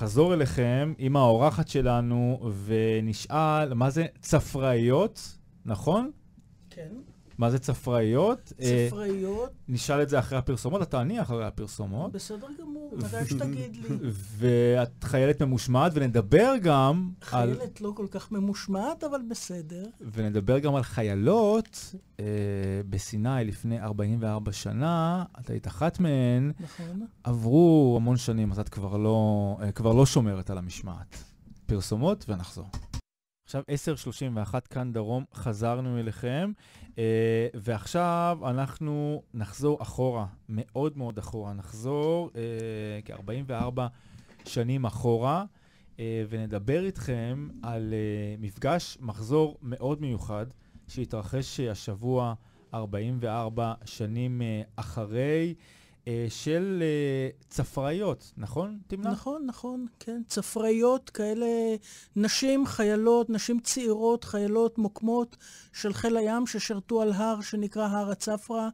נחזור אליכם עם האורחת שלנו ונשאל, מה זה צפראיות, נכון? כן. מה זה צפראיות? אה, צפראיות. נשאל את זה אחרי הפרסומות, אתה אני אחרי הפרסומות. בסדר גמור, מתי שתגיד לי. ואת חיילת ממושמעת, ונדבר גם חיילת על... חיילת לא כל כך ממושמעת, אבל בסדר. ונדבר גם על חיילות אה, בסיני לפני 44 שנה, את היית אחת מהן. נכון. עברו המון שנים, אז את כבר לא, אה, כבר לא שומרת על המשמעת. פרסומות ונחזור. עכשיו 10.31 כאן דרום, חזרנו אליכם, אה, ועכשיו אנחנו נחזור אחורה, מאוד מאוד אחורה. נחזור אה, כ-44 שנים אחורה, אה, ונדבר איתכם על אה, מפגש מחזור מאוד מיוחד שהתרחש השבוע 44 שנים אה, אחרי. אה, של אה, צפריות, נכון, תמנה? נכון, נכון, כן. צפריות כאלה, נשים, חיילות, נשים צעירות, חיילות מוקמות של חיל הים ששרתו על הר שנקרא הר הצפרא.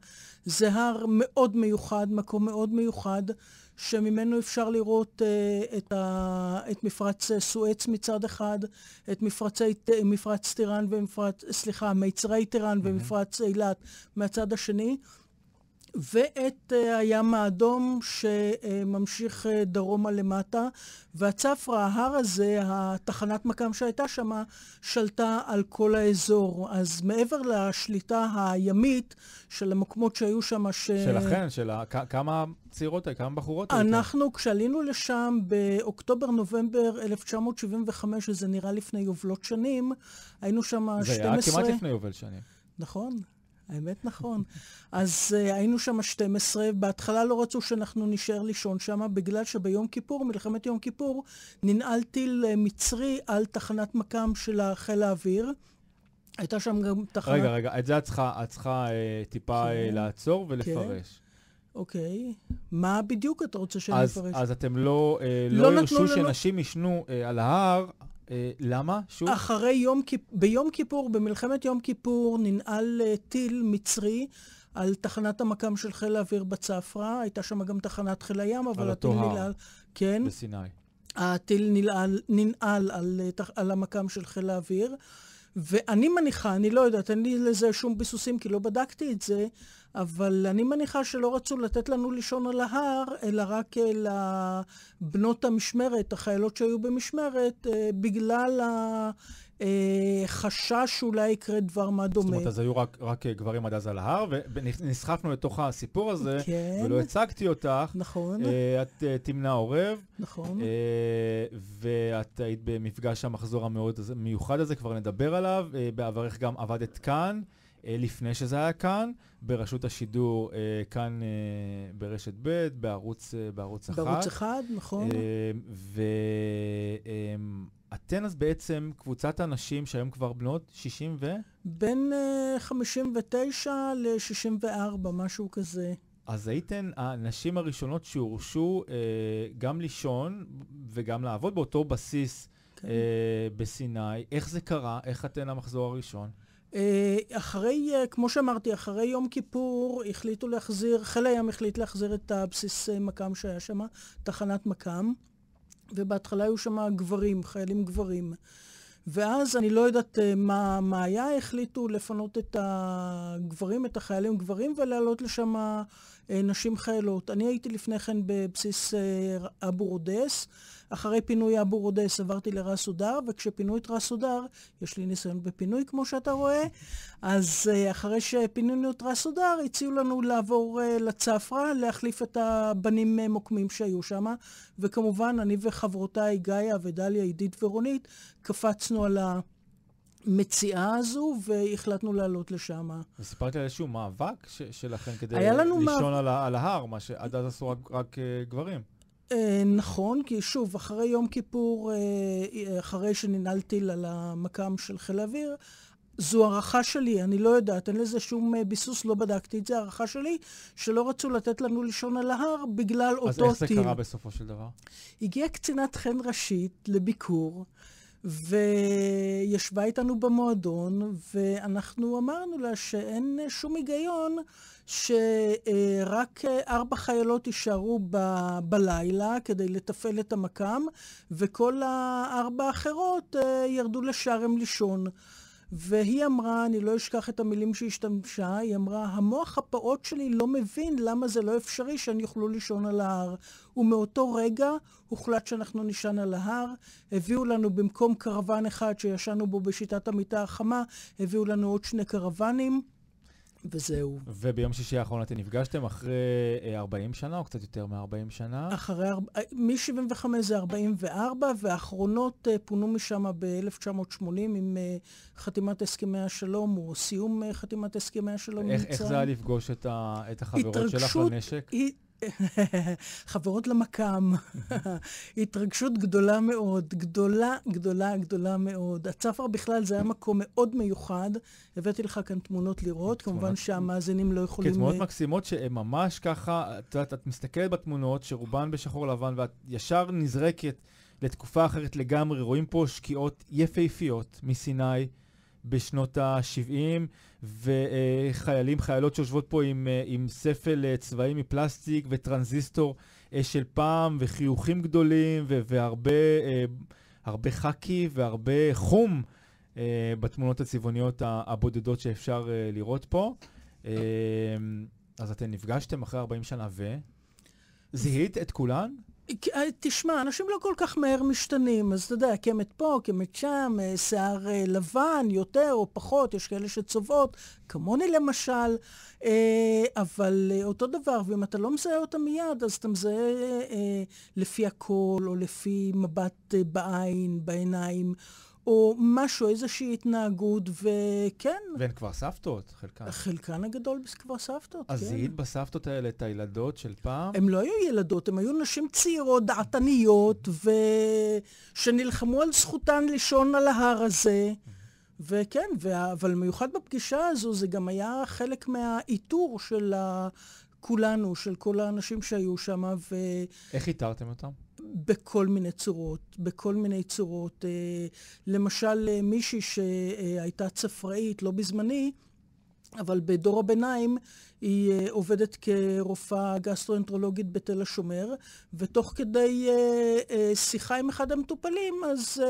זה הר מאוד מיוחד, מקום מאוד מיוחד, שממנו אפשר לראות uh, את, ה, את מפרץ סואץ מצד אחד, את מפרצי, מפרץ טיראן ומפרץ, סליחה, מיצרי טיראן mm-hmm. ומפרץ אילת מהצד השני. ואת אה, הים האדום שממשיך אה, דרומה למטה, והצפרא, ההר הזה, התחנת מקם שהייתה שם, שלטה על כל האזור. אז מעבר לשליטה הימית של המקומות שהיו שם, ש... שלכן, של כמה צעירות, כמה בחורות? אנחנו, כשעלינו לשם באוקטובר-נובמבר 1975, שזה נראה לפני יובלות שנים, היינו שם 12... זה היה כמעט לפני יובל שנים. נכון. האמת נכון. אז uh, היינו שם 12, בהתחלה לא רצו שאנחנו נשאר לישון שם, בגלל שביום כיפור, מלחמת יום כיפור, ננעל טיל מצרי על תחנת מכ"ם של חיל האוויר. הייתה שם גם תחנת... רגע, רגע, את זה את צריכה, את צריכה אה, טיפה אה, כן. אה, לעצור כן. ולפרש. כן. אוקיי. מה בדיוק אתה רוצה שאני אפרש? אז אתם לא, אה, לא, לא הרשו שנשים ישנו אה, על ההר אה, למה? שוב? אחרי יום כיפור, ביום כיפור, במלחמת יום כיפור, ננעל אה, טיל מצרי על תחנת המקם של חיל האוויר בצפרא. הייתה שם גם תחנת חיל הים, אבל הטיל נלעל... על ננעל... כן. בסיני. הטיל ננעל, ננעל על, אה, על המקם של חיל האוויר. ואני מניחה, אני לא יודעת, אין לי לזה שום ביסוסים כי לא בדקתי את זה, אבל אני מניחה שלא רצו לתת לנו לישון על ההר, אלא רק לבנות המשמרת, החיילות שהיו במשמרת, אה, בגלל ה... אה, חשש אולי יקרה דבר מה דומה. זאת אומרת, אז היו רק, רק אה, גברים עד אז על ההר, ונסחפנו לתוך הסיפור הזה, כן. ולא הצגתי אותך. נכון. אה, את תמנע עורב. נכון. ואת היית במפגש המחזור המאוד מיוחד הזה, כבר נדבר עליו. בעברך גם עבדת כאן. לפני שזה היה כאן, ברשות השידור כאן ברשת ב', בערוץ, בערוץ בערוץ אחד. בערוץ אחד, נכון. ו... אתן אז בעצם קבוצת הנשים שהיום כבר בנות 60 ו... בין uh, 59 ל-64, משהו כזה. אז הייתן הנשים הראשונות שהורשו uh, גם לישון וגם לעבוד באותו בסיס כן. uh, בסיני. איך זה קרה? איך אתן המחזור הראשון? אה, אחרי, כמו שאמרתי, אחרי יום כיפור החליטו להחזיר, חיל הים החליט להחזיר את הבסיס מקם שהיה שם, תחנת מקם. ובהתחלה היו שם גברים, חיילים גברים. ואז אני לא יודעת אה, מה, מה היה, החליטו לפנות את הגברים, את החיילים גברים, ולהעלות לשם אה, נשים חיילות. אני הייתי לפני כן בבסיס אה, אבו רודס. אחרי פינוי אבו רודס עברתי לרס אודר, וכשפינו את רס אודר, יש לי ניסיון בפינוי כמו שאתה רואה, אז אה, אחרי שפינינו את רס אודר, הציעו לנו לעבור אה, לצפרא, להחליף את הבנים אה, מוקמים שהיו שם, וכמובן, אני וחברותיי גיא ודליה, עידית ורונית, קפצנו על ה... מציאה הזו, והחלטנו לעלות לשם. אז סיפרת על איזשהו מאבק ש- שלכם כדי לישון מאב... על, ה- על ההר, מה שעד אז עשו רק, רק uh, גברים. אה, נכון, כי שוב, אחרי יום כיפור, אה, אה, אחרי שננעלתי על המקם של חיל האוויר, זו הערכה שלי, אני לא יודעת, אין לזה שום ביסוס, לא בדקתי את זה, הערכה שלי, שלא רצו לתת לנו לישון על ההר בגלל אותו טיל. אז איך זה קרה בסופו של דבר? הגיעה קצינת חן ראשית לביקור. וישבה איתנו במועדון, ואנחנו אמרנו לה שאין שום היגיון שרק ארבע חיילות יישארו ב- בלילה כדי לתפעל את המקם, וכל הארבע האחרות אה, ירדו לשארם לישון. והיא אמרה, אני לא אשכח את המילים שהשתמשה, היא אמרה, המוח הפעוט שלי לא מבין למה זה לא אפשרי שהם יוכלו לישון על ההר. ומאותו רגע הוחלט שאנחנו נישן על ההר. הביאו לנו במקום קרוון אחד שישנו בו בשיטת המיטה החמה, הביאו לנו עוד שני קרוונים. וזהו. וביום שישי האחרון אתם נפגשתם אחרי 40 אה, שנה, או קצת יותר מ-40 שנה? אחרי, אה, מ-75 זה 44, והאחרונות אה, פונו משם ב-1980 עם חתימת הסכמי השלום, או סיום חתימת הסכמי השלום. איך, איך זה היה לפגוש את, ה, את החברות שלך לנשק? הת... חברות למקם, התרגשות גדולה מאוד, גדולה, גדולה, גדולה מאוד. הצפר בכלל זה היה מקום מאוד מיוחד, הבאתי לך כאן תמונות לראות, כמובן שהמאזינים לא יכולים... כן, תמונות אה, מקסימות שהן ממש ככה, את יודעת, את מסתכלת בתמונות, שרובן בשחור לבן, ואת ישר נזרקת לתקופה אחרת לגמרי. רואים פה שקיעות יפהפיות מסיני. בשנות ה-70, וחיילים, חיילות שיושבות פה עם, אה, עם ספל אה, צבאי מפלסטיק וטרנזיסטור אה, של פעם, וחיוכים גדולים, והרבה חאקי והרבה חום בתמונות הצבעוניות הבודדות שאפשר לראות פה. אז אתם נפגשתם אחרי 40 שנה ו... זיהית את כולן? תשמע, אנשים לא כל כך מהר משתנים, אז אתה יודע, קמת פה, קמת שם, אה, שיער אה, לבן, יותר או פחות, יש כאלה שצובעות, כמוני למשל, אה, אבל אותו דבר, ואם אתה לא מזהה אותם מיד, אז אתה מזהה לפי הקול, או לפי מבט בעין, בעיניים, או משהו, איזושהי התנהגות, וכן. והן כבר סבתות, חלקן. חלקן הגדול כבר סבתות, אז כן. אז זיהית בסבתות האלה את הילדות של פעם? הן לא היו ילדות, הן היו נשים צעירות, דעתניות, ו... שנלחמו על זכותן לישון על ההר הזה. Mm-hmm. וכן, ו... אבל מיוחד בפגישה הזו, זה גם היה חלק מהעיטור של ה... כולנו, של כל האנשים שהיו שם, ו... איך איתרתם אותם? בכל מיני צורות, בכל מיני צורות. אה, למשל, אה, מישהי שהייתה צפראית, לא בזמני, אבל בדור הביניים היא אה, עובדת כרופאה גסטרואנטרולוגית בתל השומר, ותוך כדי אה, אה, שיחה עם אחד המטופלים, אז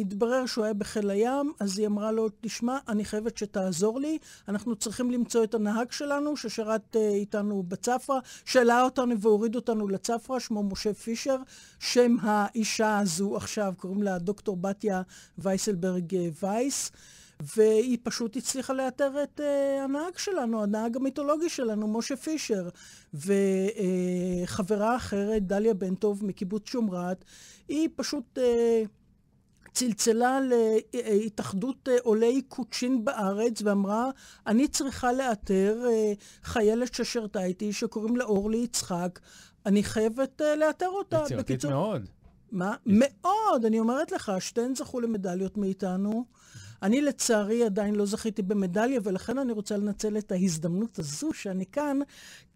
התברר שהוא היה בחיל הים, אז היא אמרה לו, תשמע, אני חייבת שתעזור לי, אנחנו צריכים למצוא את הנהג שלנו, ששירת איתנו בצפרא, שהעלה אותנו והוריד אותנו לצפרא, שמו משה פישר, שם האישה הזו עכשיו, קוראים לה דוקטור בתיה וייסלברג וייס. והיא פשוט הצליחה לאתר את uh, הנהג שלנו, הנהג המיתולוגי שלנו, משה פישר. וחברה uh, אחרת, דליה בנטוב מקיבוץ שומרת, היא פשוט... Uh, צלצלה להתאחדות uh, עולי קוצ'ין בארץ ואמרה, אני צריכה לאתר uh, חיילת ששרתה איתי, שקוראים לה אורלי יצחק, אני חייבת uh, לאתר אותה. יצירתית בקיצור... מאוד. מה? מאוד, אני אומרת לך, שתיהן זכו למדליות מאיתנו. אני לצערי עדיין לא זכיתי במדליה, ולכן אני רוצה לנצל את ההזדמנות הזו שאני כאן,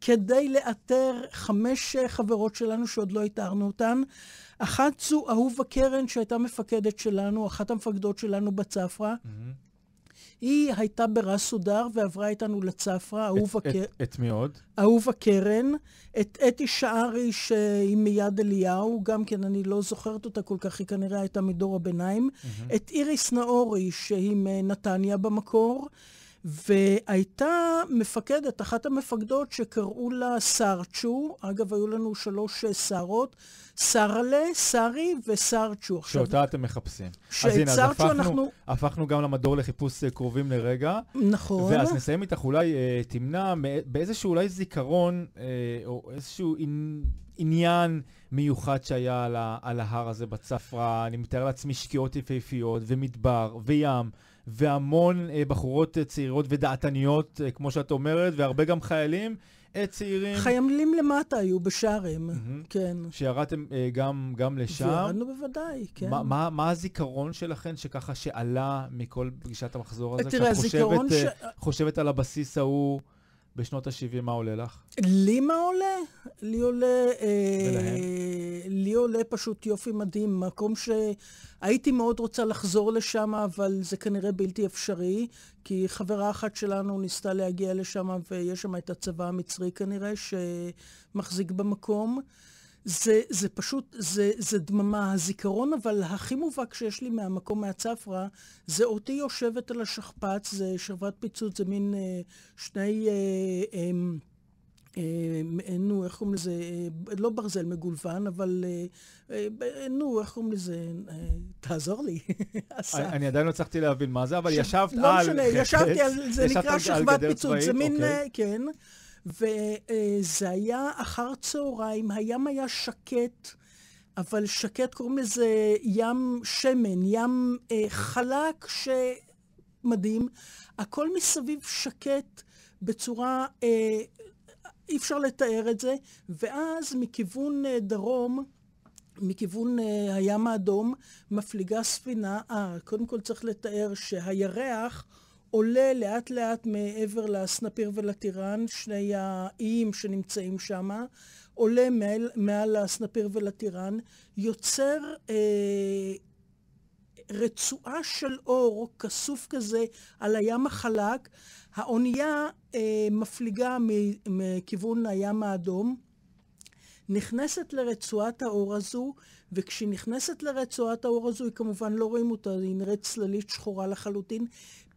כדי לאתר חמש אה, חברות שלנו שעוד לא התארנו אותן. אחת זו אהובה קרן, שהייתה מפקדת שלנו, אחת המפקדות שלנו בצפרא. Mm-hmm. היא הייתה ברס סודר ועברה איתנו לצפרא, אהוב הקרן. את, מי עוד? אהוב הקרן. את אתי שערי, שהיא מיד אליהו, גם כן, אני לא זוכרת אותה כל כך, היא כנראה הייתה מדור הביניים. Mm-hmm. את איריס נאורי, שהיא מנתניה במקור. והייתה מפקדת, אחת המפקדות שקראו לה סארצ'ו, אגב, היו לנו שלוש שרות, אה, סארלה, סארי וסארצ'ו. שאותה אתם מחפשים. ש... אז הנה, אז הפכנו, אנחנו... הפכנו גם למדור לחיפוש אה, קרובים לרגע. נכון. ואז נסיים איתך, אולי אה, תמנע באיזשהו אולי זיכרון, אה, או איזשהו עניין מיוחד שהיה על, ה, על ההר הזה בצפרה, אני מתאר לעצמי שקיעות יפהפיות, ומדבר, וים. והמון אה, בחורות אה, צעירות ודעתניות, אה, כמו שאת אומרת, והרבה גם חיילים. אה, צעירים. חיילים למטה היו בשארם, mm-hmm. כן. שירדתם אה, גם, גם לשם? ירדנו בוודאי, כן. ما, מה, מה הזיכרון שלכן שככה שעלה מכל פגישת המחזור הזה? תראה, הזיכרון חושבת, אה, ש... חושבת על הבסיס ההוא... בשנות ה-70, מה עולה לך? לי מה עולה? לי עולה... אה, ולהם? לי עולה פשוט יופי מדהים, מקום שהייתי מאוד רוצה לחזור לשם, אבל זה כנראה בלתי אפשרי, כי חברה אחת שלנו ניסתה להגיע לשם, ויש שם את הצבא המצרי כנראה, שמחזיק במקום. זה, זה פשוט, זה, זה דממה. הזיכרון אבל הכי מובהק שיש לי מהמקום מהצפרא, זה אותי יושבת על השכפ"ץ, זה שרוות פיצוץ, זה מין אה, שני... אה, אמ, אה, אה, נו, איך קוראים לזה? אה, לא ברזל מגולבן, אבל אה, נו, איך קוראים לזה? תעזור לי. אסף. אני עדיין לא הצלחתי להבין מה זה, אבל ישבת לא על... לא משנה, ישבתי על... זה נקרא שכבת פיצוץ. זה מין... אוקיי. כן. וזה היה אחר צהריים, הים היה שקט, אבל שקט קוראים לזה ים שמן, ים אה, חלק שמדהים. הכל מסביב שקט בצורה, אה, אי אפשר לתאר את זה. ואז מכיוון אה, דרום, מכיוון אה, הים האדום, מפליגה ספינה, אה, קודם כל צריך לתאר שהירח עולה לאט לאט מעבר לסנפיר ולטירן, שני האיים שנמצאים שם, עולה מעל, מעל הסנפיר ולטירן, יוצר אה, רצועה של אור כסוף כזה על הים החלק. האונייה אה, מפליגה מכיוון הים האדום, נכנסת לרצועת האור הזו, וכשהיא נכנסת לרצועת האור הזו, היא כמובן לא רואים אותה, היא נראית צללית שחורה לחלוטין.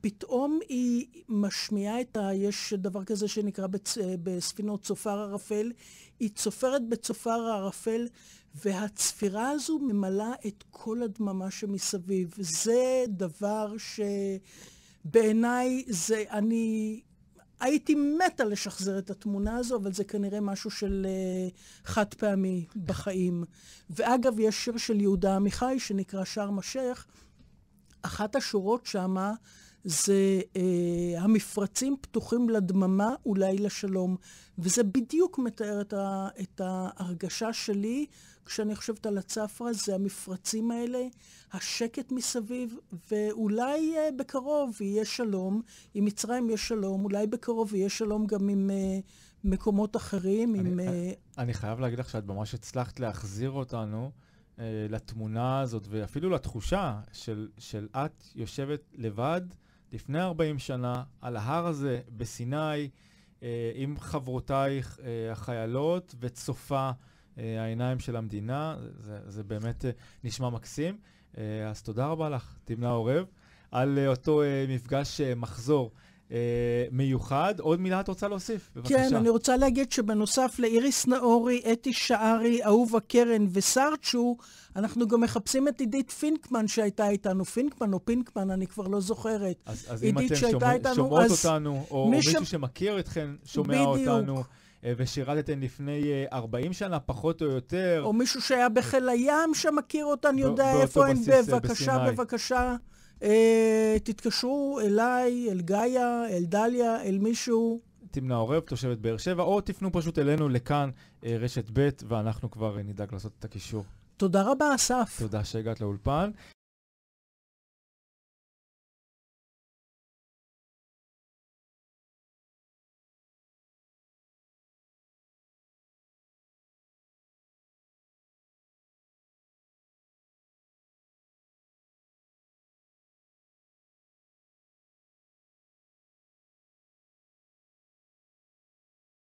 פתאום היא משמיעה את ה... יש דבר כזה שנקרא בצ... בספינות צופר ערפל, היא צופרת בצופר הערפל, והצפירה הזו ממלאה את כל הדממה שמסביב. זה דבר שבעיניי זה, אני הייתי מתה לשחזר את התמונה הזו, אבל זה כנראה משהו של uh, חד פעמי בחיים. ואגב, יש שיר של יהודה עמיחי שנקרא שער משך. אחת השורות שמה זה אה, המפרצים פתוחים לדממה, אולי לשלום. וזה בדיוק מתאר את, ה, את ההרגשה שלי כשאני חושבת על הצפרא, זה המפרצים האלה, השקט מסביב, ואולי אה, בקרוב יהיה שלום. עם מצרים יש שלום, אולי בקרוב יהיה שלום גם עם... אה, מקומות אחרים, אני, עם... אני, אה... אני חייב להגיד לך שאת ממש הצלחת להחזיר אותנו אה, לתמונה הזאת, ואפילו לתחושה של, של את יושבת לבד לפני 40 שנה, על ההר הזה בסיני, אה, עם חברותייך אה, החיילות, וצופה אה, העיניים של המדינה. זה, זה באמת אה, נשמע מקסים. אה, אז תודה רבה לך, תמנה עורב, על אה, אותו אה, מפגש אה, מחזור. אה, מיוחד. עוד מילה את רוצה להוסיף? בבקשה. כן, אני רוצה להגיד שבנוסף לאיריס נאורי, אתי שערי, אהובה קרן וסרצ'ו, אנחנו גם מחפשים את עידית פינקמן שהייתה איתנו, פינקמן או פינקמן, אני כבר לא זוכרת. אז, אז אם אתן שומע, איתנו, שומעות אז אותנו, או מישהו ש... שמכיר אתכן שומע בדיוק. אותנו. אה, ושירתתן לפני 40 אה, שנה, פחות או יותר. או מישהו שהיה בחיל הים שמכיר אותן, יודע איפה הן, בבקשה, בסיני. בבקשה. אה, תתקשרו אליי, אל גאיה, אל דליה, אל מישהו. תמנע עורב, תושבת באר שבע, או תפנו פשוט אלינו לכאן, אה, רשת ב', ואנחנו כבר אה, נדאג לעשות את הקישור. תודה רבה, אסף. תודה שהגעת לאולפן.